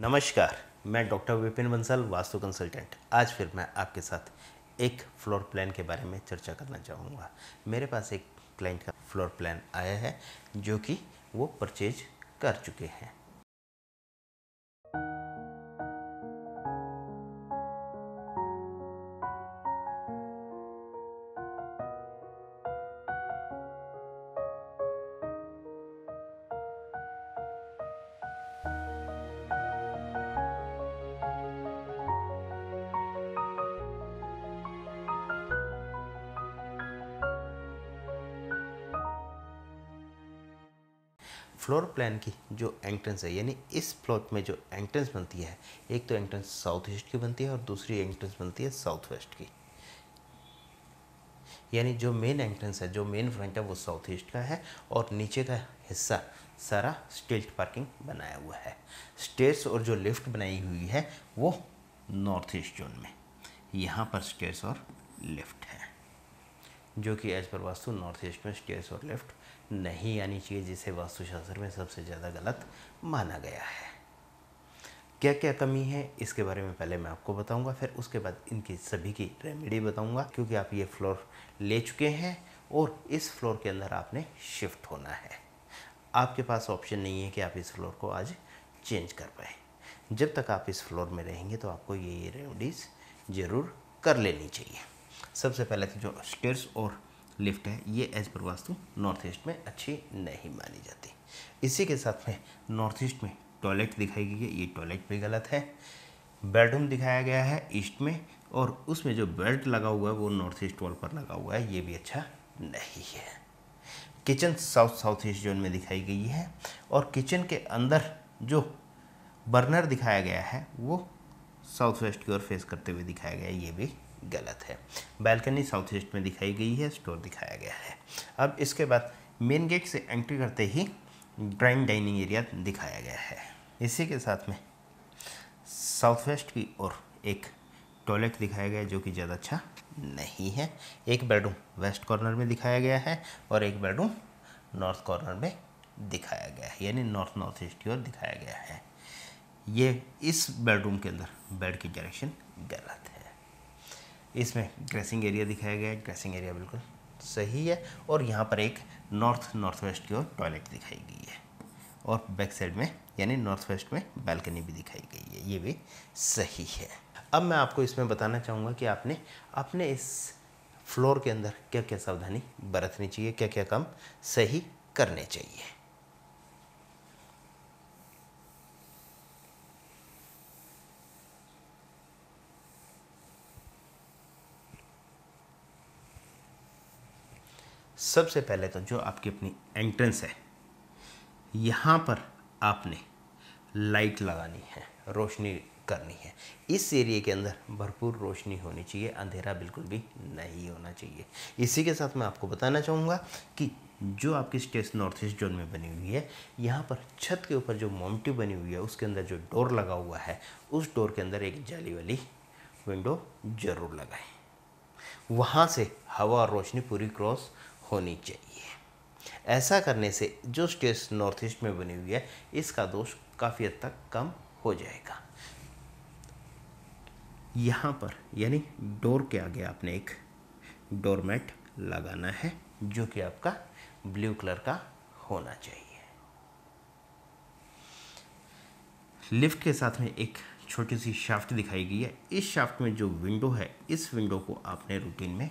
नमस्कार मैं doctor Vipin Bansal Vastu consultant आज फिर मैं आपके साथ एक फ्लोर प्लान के बारे में चर्चा करना चाहूँगा मेरे पास एक क्लाइंट का फ्लोर प्लान आया है जो कि वो परचेज कर चुके हैं फ्लोर प्लान की जो एंट्रेंस है यानी इस फ्लोर में जो एंट्रेंस बनती है एक तो एंट्रेंस साउथ ईस्ट की बनती है और दूसरी एंट्रेंस बनती है साउथ वेस्ट की यानी जो मेन एंट्रेंस है जो मेन फ्रंट है वो साउथ ईस्ट का है और नीचे का हिस्सा सारा स्टिल्ट पार्किंग बनाया हुआ है स्टेयर्स और जो लिफ्ट बनाई हुई है वो नॉर्थ ईस्ट जोन में यहाँ पर स्टेयर्स और लिफ्ट है जो कि एज पर वास्तु नॉर्थ ईस्ट में स्टेयर्स और लेफ्ट नहीं आनी चाहिए जिसे वास्तुशास्त्र में सबसे ज़्यादा गलत माना गया है क्या क्या कमी है इसके बारे में पहले मैं आपको बताऊंगा फिर उसके बाद इनकी सभी की रेमेडी बताऊंगा क्योंकि आप ये फ्लोर ले चुके हैं और इस फ्लोर के अंदर आपने शिफ्ट होना है आपके पास ऑप्शन नहीं है कि आप इस फ्लोर को आज चेंज कर पाए जब तक आप इस फ्लोर में रहेंगे तो आपको ये ये रेमेडीज़ ज़रूर कर लेनी चाहिए सबसे पहले थी तो जो स्टेयर्स और लिफ्ट है ये एज पर वास्तु नॉर्थ ईस्ट में अच्छी नहीं मानी जाती इसी के साथ में नॉर्थ ईस्ट में टॉयलेट दिखाई गई है ये टॉयलेट भी गलत है बेडरूम दिखाया गया है ईस्ट में और उसमें जो बेल्ट लगा हुआ है वो नॉर्थ ईस्ट वॉल पर लगा हुआ है ये भी अच्छा नहीं है kitchen south south east zone में दिखाई गई है और किचन के अंदर जो बर्नर दिखाया गया है वो साउथ वेस्ट की ओर फेस करते हुए दिखाया गया है ये भी गलत है बैल्कनी साउथ ईस्ट में दिखाई गई है स्टोर दिखाया गया है अब इसके बाद मेन गेट से एंट्री करते ही ड्राइंग डाइनिंग एरिया दिखाया गया है इसी के साथ में साउथ वेस्ट की ओर एक टॉयलेट दिखाया गया जो कि ज़्यादा अच्छा नहीं है एक बेडरूम वेस्ट कॉर्नर में दिखाया गया है और एक बेडरूम नॉर्थ कॉर्नर में दिखाया गया है यानी नॉर्थ नॉर्थ ईस्ट की ओर दिखाया गया है ये इस बेडरूम के अंदर बेड की डायरेक्शन गलत इसमें ग्रेसिंग एरिया दिखाया गया है ग्रेसिंग एरिया बिल्कुल सही है और यहाँ पर एक नॉर्थ नॉर्थ वेस्ट की ओर टॉयलेट दिखाई गई है और बैक साइड में यानी नॉर्थ वेस्ट में बालकनी भी दिखाई गई है ये भी सही है अब मैं आपको इसमें बताना चाहूँगा कि आपने अपने इस फ्लोर के अंदर क्या क्या सावधानी बरतनी चाहिए क्या क्या काम सही करने चाहिए सबसे पहले तो जो आपकी अपनी एंट्रेंस है यहाँ पर आपने लाइट लगानी है रोशनी करनी है इस एरिए के अंदर भरपूर रोशनी होनी चाहिए अंधेरा बिल्कुल भी नहीं होना चाहिए इसी के साथ मैं आपको बताना चाहूँगा कि जो आपकी स्टेज नॉर्थ ईस्ट जोन में बनी हुई है यहाँ पर छत के ऊपर जो मोमटी बनी हुई है उसके अंदर जो डोर लगा हुआ है उस डोर के अंदर एक जाली वाली विंडो ज़रूर लगाएं वहाँ से हवा और रोशनी पूरी क्रॉस होनी चाहिए ऐसा करने से जो स्टेट्स नॉर्थ ईस्ट में बनी हुई है इसका दोष काफ़ी हद तक कम हो जाएगा यहाँ पर यानी डोर के आगे आपने एक डोरमेट लगाना है जो कि आपका ब्लू कलर का होना चाहिए लिफ्ट के साथ में एक छोटी सी शाफ्ट दिखाई गई है इस शाफ्ट में जो विंडो है इस विंडो को आपने रूटीन में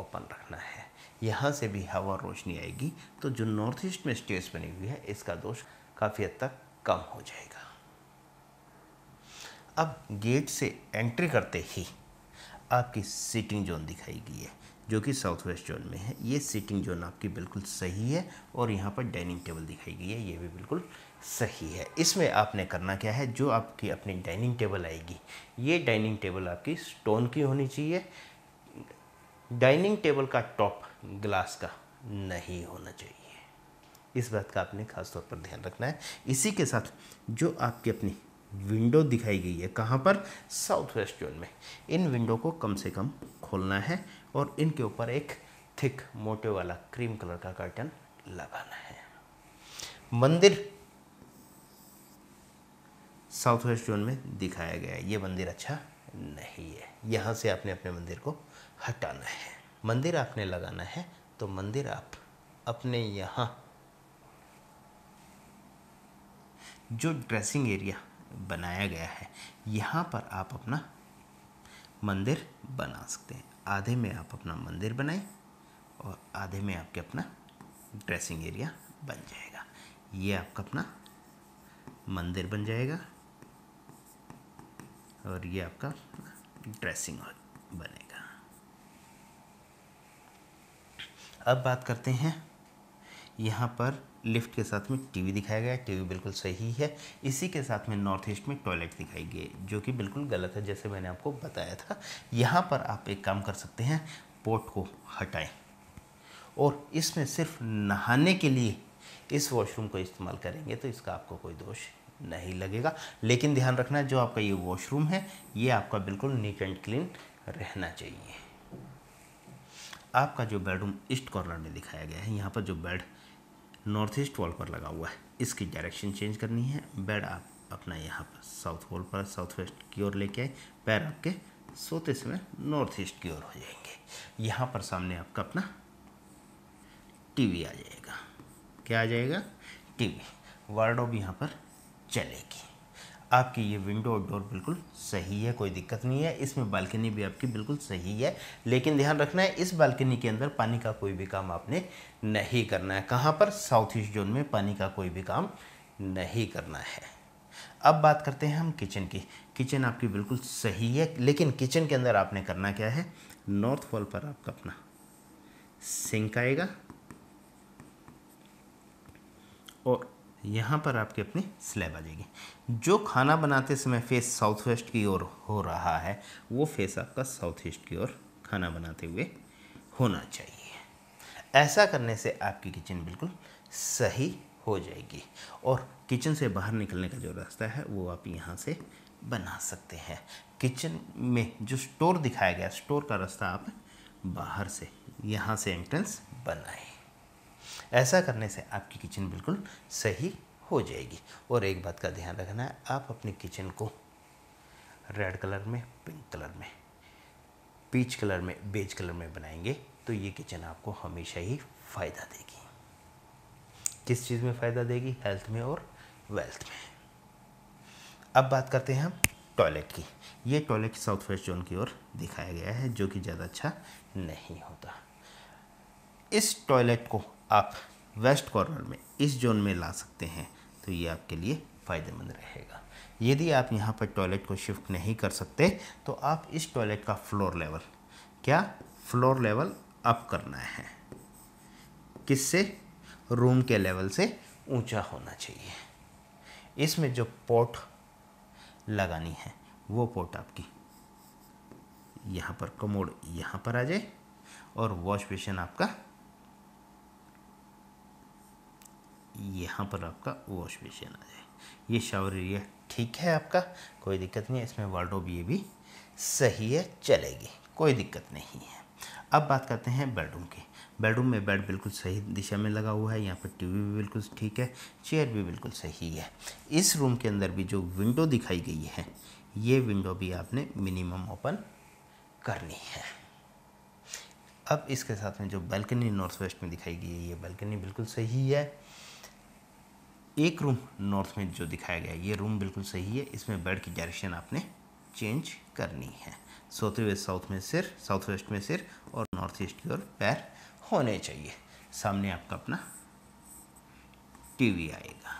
ओपन रखना है यहाँ से भी हवा रोशनी आएगी तो जो नॉर्थ ईस्ट में स्टेट्स बनी हुई है इसका दोष काफ़ी हद तक कम हो जाएगा अब गेट से एंट्री करते ही आपकी सीटिंग जोन दिखाई गई है जो कि साउथ वेस्ट जोन में है ये सीटिंग जोन आपकी बिल्कुल सही है और यहाँ पर डाइनिंग टेबल दिखाई गई है ये भी बिल्कुल सही है इसमें आपने करना क्या है जो आपकी अपनी डाइनिंग टेबल आएगी ये डाइनिंग टेबल आपकी स्टोन की होनी चाहिए डाइनिंग टेबल का टॉप ग्लास का नहीं होना चाहिए इस बात का आपने खास तौर पर ध्यान रखना है इसी के साथ जो आपकी अपनी विंडो दिखाई गई है कहाँ पर साउथ वेस्ट जोन में इन विंडो को कम से कम खोलना है और इनके ऊपर एक थिक मोटे वाला क्रीम कलर का कर्टन लगाना है मंदिर साउथ वेस्ट जोन में दिखाया गया है ये मंदिर अच्छा नहीं है यहाँ से आपने अपने मंदिर को हटाना है मंदिर आपने लगाना है तो मंदिर आप अपने यहाँ जो ड्रेसिंग एरिया बनाया गया है यहाँ पर आप अपना मंदिर बना सकते हैं आधे में आप अपना मंदिर बनाएं और आधे में आपके अपना ड्रेसिंग एरिया बन जाएगा ये आपका अपना मंदिर बन जाएगा और ये आपका ड्रेसिंग बनेगा अब बात करते हैं यहाँ पर लिफ्ट के साथ में टीवी दिखाया गया है टीवी बिल्कुल सही है इसी के साथ में नॉर्थ ईस्ट में टॉयलेट दिखाई गई जो कि बिल्कुल गलत है जैसे मैंने आपको बताया था यहाँ पर आप एक काम कर सकते हैं पोर्ट को हटाएं और इसमें सिर्फ नहाने के लिए इस वॉशरूम को इस्तेमाल करेंगे तो इसका आपको कोई दोष नहीं लगेगा लेकिन ध्यान रखना जो आपका ये वॉशरूम है ये आपका बिल्कुल नीट एंड क्लीन रहना चाहिए आपका जो बेडरूम ईस्ट कॉर्नर में दिखाया गया है यहाँ पर जो बेड नॉर्थ ईस्ट वॉल पर लगा हुआ है इसकी डायरेक्शन चेंज करनी है बेड आप अपना यहाँ पर साउथ वॉल पर साउथ वेस्ट की ओर लेके आए पैर आपके सोते समय नॉर्थ ईस्ट की ओर हो जाएंगे यहाँ पर सामने आपका अपना टीवी आ जाएगा क्या आ जाएगा टीवी वार्डोब यहाँ पर चलेगी आपकी ये विंडो और डोर बिल्कुल सही है कोई दिक्कत नहीं है इसमें बालकनी भी आपकी बिल्कुल सही है लेकिन ध्यान रखना है इस बालकनी के अंदर पानी का कोई भी काम आपने नहीं करना है कहाँ पर साउथ ईस्ट जोन में पानी का कोई भी काम नहीं करना है अब बात करते हैं हम किचन की किचन आपकी बिल्कुल सही है लेकिन किचन के अंदर आपने करना क्या है नॉर्थ वॉल पर आपका अपना सिंक आएगा और यहाँ पर आपकी अपनी स्लैब आ जाएगी जो खाना बनाते समय फेस साउथ वेस्ट की ओर हो रहा है वो फेस आपका साउथ ईस्ट की ओर खाना बनाते हुए होना चाहिए ऐसा करने से आपकी किचन बिल्कुल सही हो जाएगी और किचन से बाहर निकलने का जो रास्ता है वो आप यहाँ से बना सकते हैं किचन में जो स्टोर दिखाया गया स्टोर का रास्ता आप बाहर से यहाँ से एंट्रेंस बनाएं ऐसा करने से आपकी किचन बिल्कुल सही हो जाएगी और एक बात का ध्यान रखना है आप अपनी किचन को रेड कलर में पिंक कलर में पीच कलर में बेज कलर में बनाएंगे तो ये किचन आपको हमेशा ही फ़ायदा देगी किस चीज़ में फ़ायदा देगी हेल्थ में और वेल्थ में अब बात करते हैं हम टॉयलेट की ये टॉयलेट साउथ वेस्ट जोन की ओर दिखाया गया है जो कि ज़्यादा अच्छा नहीं होता इस टॉयलेट को आप वेस्ट कॉर्नर में इस जोन में ला सकते हैं तो ये आपके लिए फ़ायदेमंद रहेगा यदि आप यहाँ पर टॉयलेट को शिफ्ट नहीं कर सकते तो आप इस टॉयलेट का फ्लोर लेवल क्या फ्लोर लेवल अप करना है किससे रूम के लेवल से ऊंचा होना चाहिए इसमें जो पोर्ट लगानी है वो पोर्ट आपकी यहाँ पर कमोड यहाँ पर आ जाए और वॉश बेसिन आपका यहाँ पर आपका वॉश बेसिन आ जाए ये शावर एरिया ठीक है आपका कोई दिक्कत नहीं है इसमें वार्डोब ये भी सही है चलेगी कोई दिक्कत नहीं है अब बात करते हैं बेडरूम की बेडरूम में बेड बिल्कुल सही दिशा में लगा हुआ है यहाँ पर टीवी भी बिल्कुल ठीक है चेयर भी बिल्कुल सही है इस रूम के अंदर भी जो विंडो दिखाई गई है ये विंडो भी आपने मिनिमम ओपन करनी है अब इसके साथ में जो बालकनी नॉर्थ वेस्ट में दिखाई गई है ये बैल्कनी बिल्कुल सही है एक रूम नॉर्थ में जो दिखाया गया ये रूम बिल्कुल सही है इसमें बेड की डायरेक्शन आपने चेंज करनी है सोते हुए साउथ में सिर साउथ वेस्ट में सिर और नॉर्थ ईस्ट की ओर पैर होने चाहिए सामने आपका अपना टीवी आएगा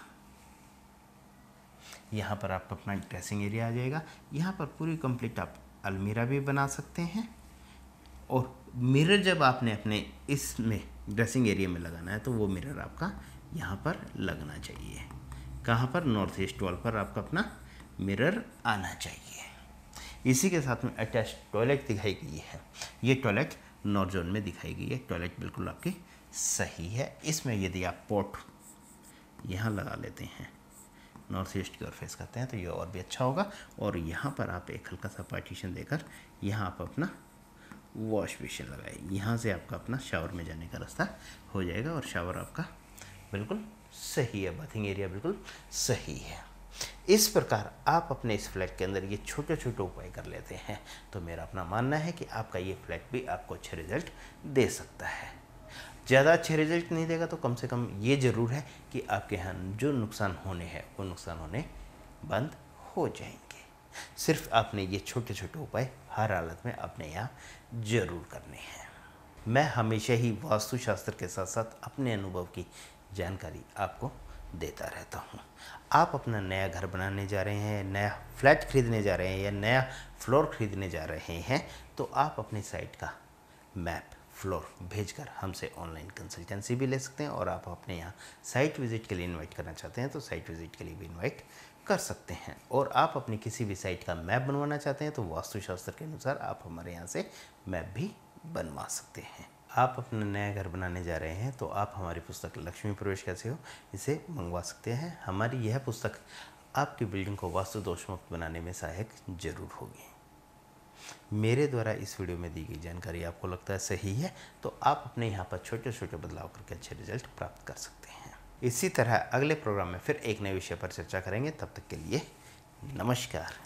यहाँ पर आपका अपना ड्रेसिंग एरिया आ जाएगा यहाँ पर पूरी कंप्लीट आप अलमीरा भी बना सकते हैं और मिरर जब आपने अपने इसमें ड्रेसिंग एरिया में लगाना है तो वो मिरर आपका यहाँ पर लगना चाहिए कहाँ पर नॉर्थ ईस्ट वॉल पर आपका अपना मिरर आना चाहिए इसी के साथ में अटैच टॉयलेट दिखाई गई है ये टॉयलेट नॉर्थ जोन में दिखाई गई है टॉयलेट बिल्कुल आपकी सही है इसमें यदि आप पोर्ट यहाँ लगा लेते हैं नॉर्थ ईस्ट की ओर फेस करते हैं तो ये और भी अच्छा होगा और यहाँ पर आप एक हल्का सा पार्टीशन देकर यहाँ आप अपना वॉश बेसिन लगाए यहाँ से आपका अपना शावर में जाने का रास्ता हो जाएगा और शावर आपका बिल्कुल सही है बथिंग एरिया बिल्कुल सही है इस प्रकार आप अपने इस फ्लैट के अंदर ये छोटे छोटे उपाय कर लेते हैं तो मेरा अपना मानना है कि आपका ये फ्लैट भी आपको अच्छे रिजल्ट दे सकता है ज़्यादा अच्छे रिजल्ट नहीं देगा तो कम से कम ये ज़रूर है कि आपके यहाँ जो नुकसान होने हैं वो नुकसान होने बंद हो जाएंगे सिर्फ आपने ये छोटे छोटे उपाय हर हालत में अपने यहाँ ज़रूर करने हैं मैं हमेशा ही वास्तुशास्त्र के साथ साथ अपने अनुभव की जानकारी आपको देता रहता हूँ आप अपना नया घर बनाने जा रहे हैं नया फ्लैट खरीदने जा रहे हैं या नया फ्लोर खरीदने जा रहे हैं तो आप अपनी साइट का मैप फ्लोर भेजकर हमसे ऑनलाइन कंसल्टेंसी भी ले सकते हैं और आप अपने यहाँ साइट विज़िट के लिए इनवाइट करना चाहते हैं तो साइट विज़िट के लिए भी इनवाइट कर सकते हैं और आप अपनी किसी भी साइट का मैप बनवाना चाहते हैं तो वास्तुशास्त्र के अनुसार आप हमारे यहाँ से मैप भी बनवा सकते हैं आप अपना नया घर बनाने जा रहे हैं तो आप हमारी पुस्तक लक्ष्मी प्रवेश कैसे हो इसे मंगवा सकते हैं हमारी यह पुस्तक आपकी बिल्डिंग को वास्तु दोष मुक्त बनाने में सहायक जरूर होगी मेरे द्वारा इस वीडियो में दी गई जानकारी आपको लगता है सही है तो आप अपने यहाँ पर छोटे छोटे बदलाव करके अच्छे रिजल्ट प्राप्त कर सकते हैं इसी तरह अगले प्रोग्राम में फिर एक नए विषय पर चर्चा करेंगे तब तक के लिए नमस्कार